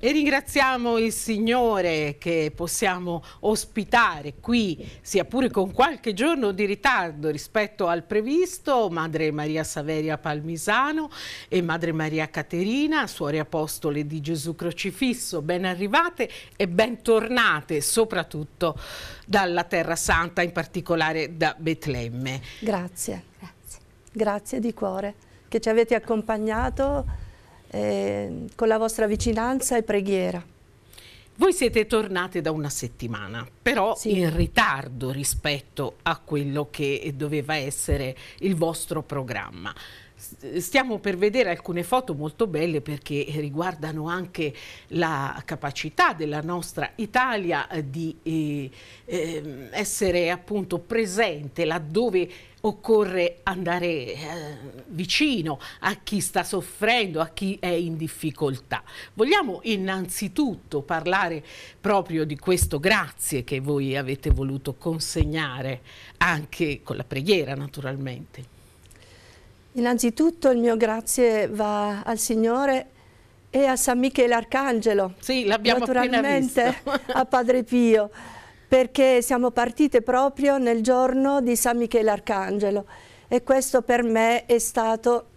E ringraziamo il Signore che possiamo ospitare qui, sia pure con qualche giorno di ritardo rispetto al previsto, Madre Maria Saveria Palmisano e Madre Maria Caterina, suore apostole di Gesù Crocifisso. Ben arrivate e bentornate, soprattutto dalla Terra Santa, in particolare da Betlemme. Grazie, grazie, grazie di cuore che ci avete accompagnato eh, con la vostra vicinanza e preghiera. Voi siete tornate da una settimana, però sì. in ritardo rispetto a quello che doveva essere il vostro programma stiamo per vedere alcune foto molto belle perché riguardano anche la capacità della nostra Italia eh, di eh, ehm, essere appunto presente laddove occorre andare eh, vicino a chi sta soffrendo, a chi è in difficoltà. Vogliamo innanzitutto parlare proprio di questo grazie che voi avete voluto consegnare anche con la preghiera naturalmente. Innanzitutto il mio grazie va al Signore e a San Michele Arcangelo, sì, naturalmente a Padre Pio, perché siamo partite proprio nel giorno di San Michele Arcangelo e questo per me è stato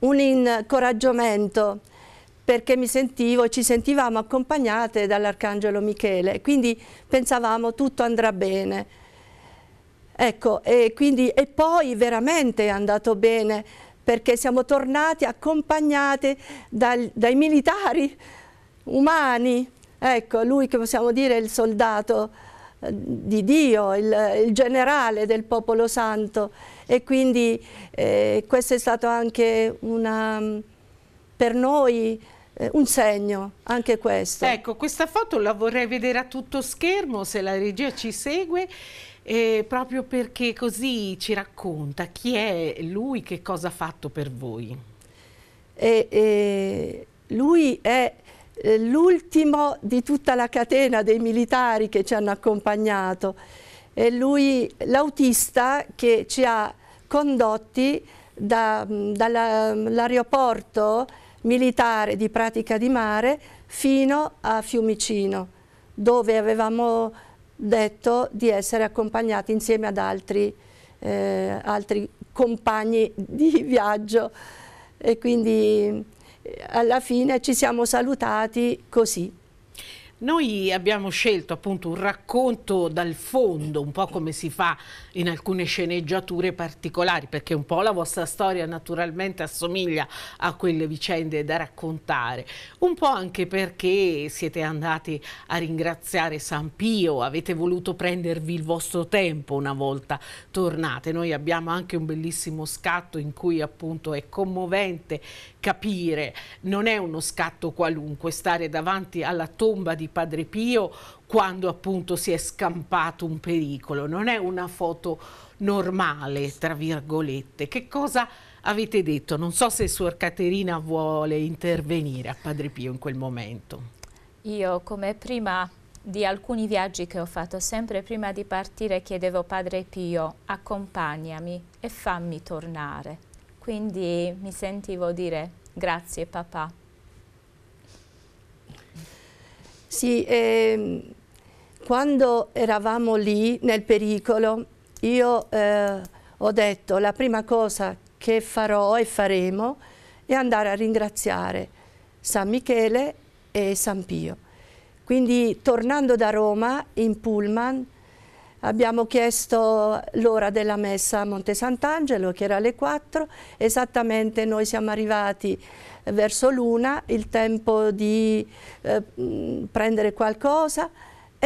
un incoraggiamento perché mi sentivo, ci sentivamo accompagnate dall'Arcangelo Michele, quindi pensavamo tutto andrà bene. Ecco, e, quindi, e poi veramente è andato bene perché siamo tornati accompagnati dal, dai militari umani, ecco, lui che possiamo dire è il soldato eh, di Dio, il, il, generale del popolo santo e quindi eh, questo è stato anche una, per noi eh, un segno, anche questo. Ecco, questa foto la vorrei vedere a tutto schermo, se la regia ci segue eh, proprio perché così ci racconta chi è lui, che cosa ha fatto per voi. E, e, lui è eh, l'ultimo di tutta la catena dei militari che ci hanno accompagnato. È lui l'autista che ci ha condotti da, dall'aeroporto militare di Pratica di Mare fino a Fiumicino, dove avevamo detto di essere accompagnati insieme ad altri, eh, altri compagni di viaggio e quindi eh, alla fine ci siamo salutati così. Noi abbiamo scelto appunto un racconto dal fondo, un po' come si fa in alcune sceneggiature particolari, perché un po' la vostra storia naturalmente assomiglia a quelle vicende da raccontare, un po' anche perché siete andati a ringraziare San Pio, avete voluto prendervi il vostro tempo una volta tornate. Noi abbiamo anche un bellissimo scatto in cui appunto è commovente capire, non è uno scatto qualunque, stare davanti alla tomba di Padre Pio quando appunto si è scampato un pericolo, non è una foto normale, tra virgolette. Che cosa avete detto? Non so se Suor Caterina vuole intervenire a Padre Pio in quel momento. Io come prima di alcuni viaggi che ho fatto, sempre prima di partire chiedevo Padre Pio accompagnami e fammi tornare. Quindi mi sentivo dire grazie papà. Sì, eh, quando eravamo lì nel pericolo, io eh, ho detto la prima cosa che farò e faremo è andare a ringraziare San Michele e San Pio. Quindi tornando da Roma in Pullman abbiamo chiesto l'ora della messa a Monte Sant'Angelo che era alle 4, esattamente noi siamo arrivati verso l'una, il tempo di eh, prendere qualcosa,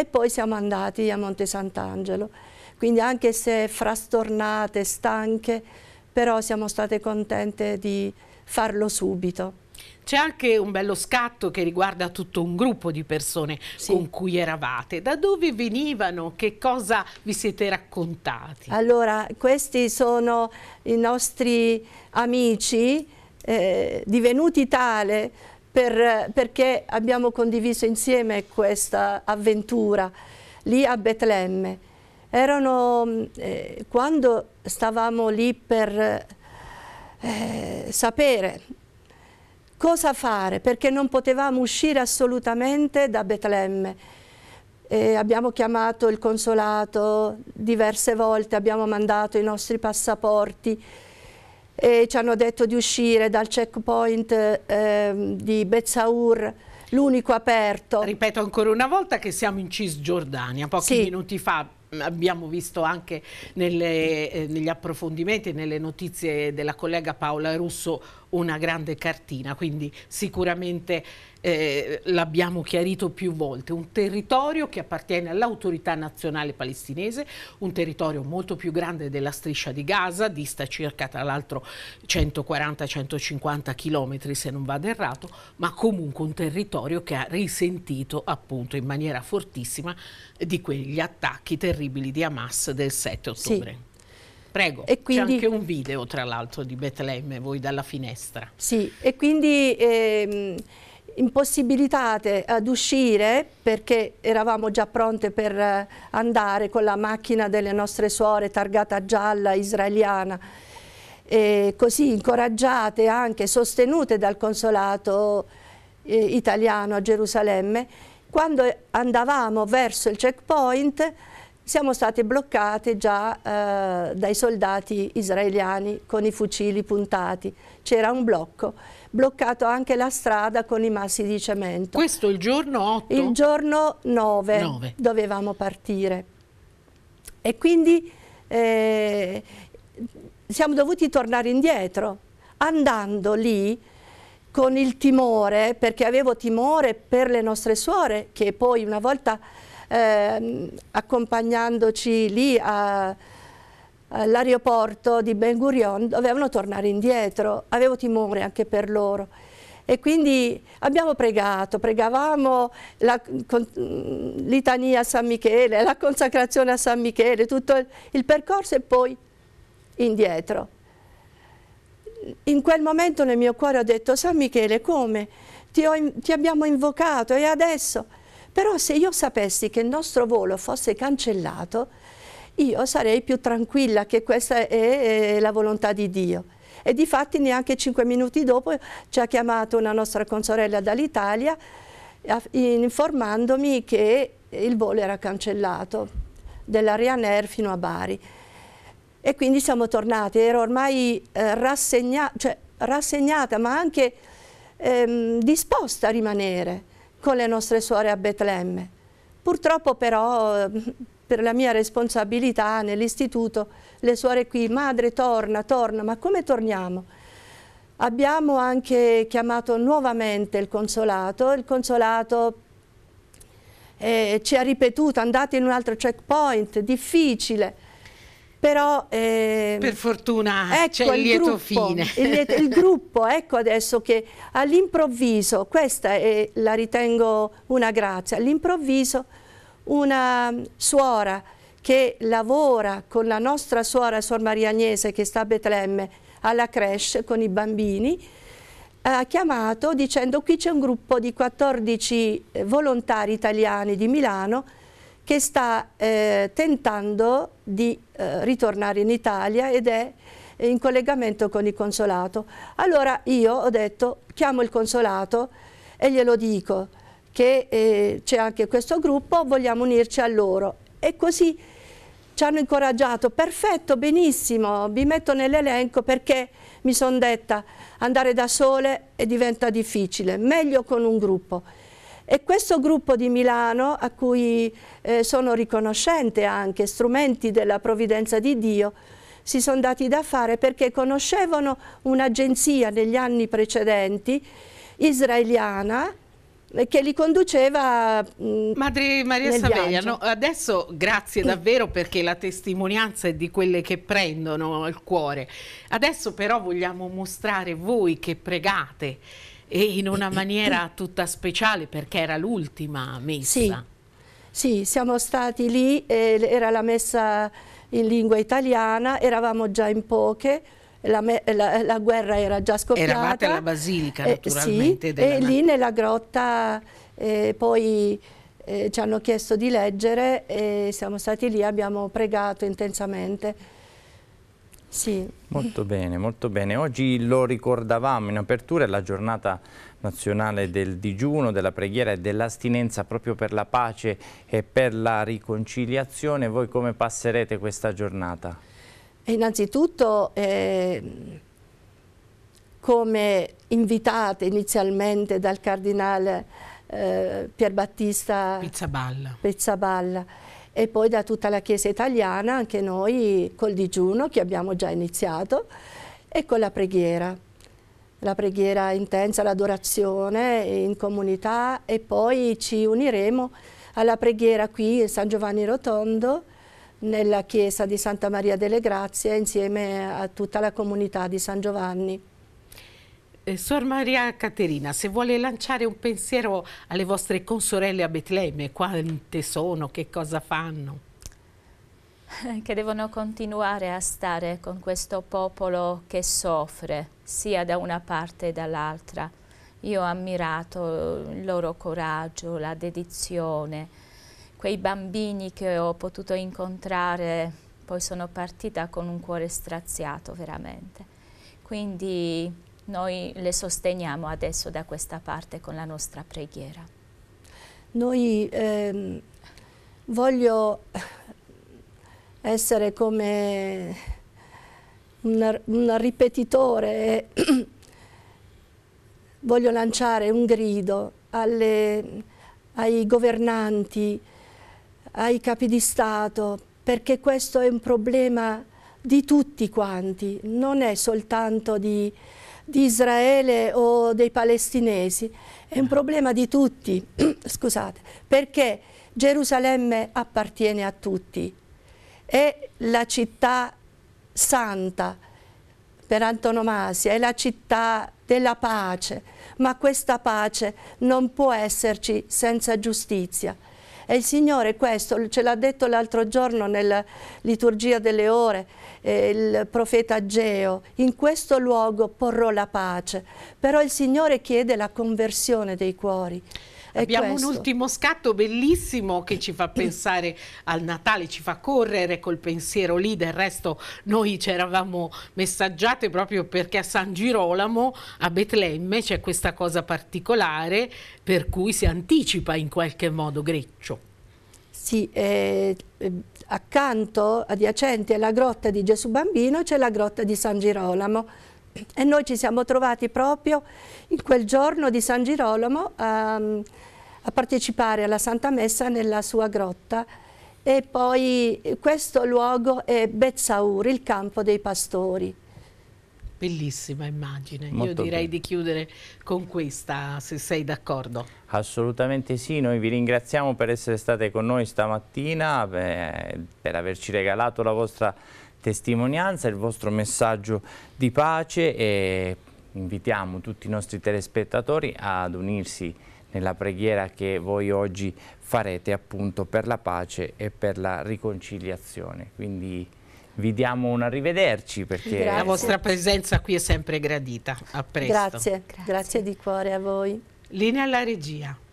e poi siamo andati a Monte Sant'Angelo. Quindi anche se frastornate, stanche, però siamo state contente di farlo subito. C'è anche un bello scatto che riguarda tutto un gruppo di persone sì. con cui eravate. Da dove venivano? Che cosa vi siete raccontati? Allora, questi sono i nostri amici eh, divenuti tale per, perché abbiamo condiviso insieme questa avventura lì a Betlemme. Erano, mm, eh, quando stavamo lì per eh, sapere cosa fare, perché non potevamo uscire assolutamente da Betlemme. E abbiamo chiamato il consolato diverse volte, abbiamo mandato i nostri passaporti, e ci hanno detto di uscire dal checkpoint eh, di Bezzaur l'unico aperto. Ripeto ancora una volta che siamo in Cisgiordania, pochi sì. minuti fa mm, abbiamo visto anche nelle, eh, negli approfondimenti e nelle notizie della collega Paola Russo una grande cartina, quindi sicuramente eh, l'abbiamo chiarito più volte, un territorio che appartiene all'autorità nazionale palestinese, un territorio molto più grande della striscia di Gaza, dista circa tra l'altro 140-150 km se non vado errato, ma comunque un territorio che ha risentito appunto in maniera fortissima di quegli attacchi terribili di Hamas del 7 ottobre. Sì. Prego, e quindi, c'è anche un video tra l'altro di Betlemme, voi dalla finestra. Sì, e quindi ehm, impossibilitate ad uscire perché eravamo già pronte per eh, andare con la macchina delle nostre suore targata gialla israeliana. E così incoraggiate anche, sostenute dal consolato eh, italiano a Gerusalemme, quando andavamo verso il checkpoint siamo state bloccate già eh, dai soldati israeliani con i fucili puntati, c'era un blocco, bloccato anche la strada con i massi di cemento. Questo il giorno 8? Il giorno 9, 9. dovevamo partire e quindi eh, siamo dovuti tornare indietro, andando lì con il timore, perché avevo timore per le nostre suore, che poi una volta eh, accompagnandoci lì all'aeroporto di Ben Gurion dovevano tornare indietro, avevo timore anche per loro. E quindi abbiamo pregato, pregavamo la litania a San Michele, la consacrazione a San Michele, tutto il percorso e poi indietro in quel momento nel mio cuore ho detto, San Michele, come? Ti, ho, ti abbiamo invocato e adesso? Però se io sapessi che il nostro volo fosse cancellato, io sarei più tranquilla che questa è, è la volontà di Dio. E di fatti neanche cinque minuti dopo ci ha chiamato una nostra consorella dall'Italia informandomi che il volo era cancellato dell'Ariane Air fino a Bari. E quindi siamo tornati, ero ormai eh, rassegna cioè, rassegnata ma anche ehm, disposta a rimanere con le nostre suore a Betlemme. Purtroppo però ehm, per la mia responsabilità nell'istituto le suore qui, madre torna, torna, ma come torniamo? Abbiamo anche chiamato nuovamente il consolato, il consolato eh, ci ha ripetuto andate in un altro checkpoint, difficile, però, eh, per fortuna ecco, c'è il lieto gruppo, fine. Il, lieto, il gruppo, ecco adesso che all'improvviso, questa è, la ritengo una grazia, all'improvviso una suora che lavora con la nostra suora Suor Maria Agnese che sta a Betlemme alla creche con i bambini, ha chiamato dicendo qui c'è un gruppo di 14 volontari italiani di Milano che sta eh, tentando di eh, ritornare in Italia ed è in collegamento con il consolato. Allora io ho detto chiamo il consolato e glielo dico che eh, c'è anche questo gruppo, vogliamo unirci a loro. E così ci hanno incoraggiato, perfetto, benissimo, vi metto nell'elenco perché mi sono detta andare da sole diventa difficile, meglio con un gruppo. E questo gruppo di Milano, a cui eh, sono riconoscente anche, strumenti della provvidenza di Dio, si sono dati da fare perché conoscevano un'agenzia negli anni precedenti israeliana eh, che li conduceva Madre Maria Saveria, no, adesso grazie davvero perché la testimonianza è di quelle che prendono il cuore adesso però vogliamo mostrare voi che pregate e in una maniera tutta speciale perché era l'ultima messa. Sì. sì, siamo stati lì, eh, era la messa in lingua italiana, eravamo già in poche, la, me, la, la, guerra era già scoppiata. Eravate alla basilica eh, naturalmente. Sì, e lì nella grotta eh, poi eh, ci hanno chiesto di leggere e siamo stati lì, abbiamo pregato intensamente. Sì. Molto bene, molto bene. Oggi lo ricordavamo in apertura, è la giornata nazionale del digiuno, della preghiera e dell'astinenza proprio per la pace e per la riconciliazione. Voi come passerete questa giornata? Eh, innanzitutto, eh, come invitate inizialmente dal cardinale eh, Pierbattista Pizzaballa, Pizzaballa e poi da tutta la Chiesa italiana, anche noi col digiuno che abbiamo già iniziato e con la preghiera. La preghiera intensa, l'adorazione in comunità e poi ci uniremo alla preghiera qui in San Giovanni Rotondo nella chiesa di Santa Maria delle Grazie insieme a tutta la comunità di San Giovanni eh, Sor Maria Caterina, se vuole lanciare un pensiero alle vostre consorelle a Betlemme, quante sono, che cosa fanno? Che devono continuare a stare con questo popolo che soffre, sia da una parte che dall'altra. Io ho ammirato il loro coraggio, la dedizione, quei bambini che ho potuto incontrare, poi sono partita con un cuore straziato veramente. Quindi noi le sosteniamo adesso da questa parte con la nostra preghiera. Noi ehm, voglio essere come un ripetitore, voglio lanciare un grido alle, ai governanti, ai capi di Stato, perché questo è un problema di tutti quanti, non è soltanto di, di Israele o dei palestinesi, è un eh. problema di tutti, scusate, perché Gerusalemme appartiene a tutti, è la città santa per antonomasia, è la città della pace, ma questa pace non può esserci senza giustizia è il Signore questo, ce l'ha detto l'altro giorno nella liturgia delle ore eh, il profeta Geo, in questo luogo porrò la pace, però il Signore chiede la conversione dei cuori. È Abbiamo questo. un ultimo scatto bellissimo che ci fa pensare al Natale, ci fa correre col pensiero lì, del resto noi ci eravamo messaggiate proprio perché a San Girolamo, a Betlemme, c'è questa cosa particolare per cui si anticipa in qualche modo Greccio. Sì, eh, eh accanto, adiacente alla grotta di Gesù Bambino, c'è la grotta di San Girolamo, e noi ci siamo trovati proprio in quel giorno di San Girolamo a, ehm, a partecipare alla Santa Messa nella sua grotta e poi questo luogo è Bezzaur, il campo dei pastori. Bellissima immagine, Molto io direi bello. di chiudere con questa, se sei d'accordo. Assolutamente sì, noi vi ringraziamo per essere state con noi stamattina, per averci regalato la vostra testimonianza, il vostro messaggio di pace e invitiamo tutti i nostri telespettatori ad unirsi nella preghiera che voi oggi farete appunto per la pace e per la riconciliazione. Quindi vi diamo un arrivederci perché grazie. la vostra presenza qui è sempre gradita. A presto. Grazie, grazie, grazie di cuore a voi. Linea alla regia.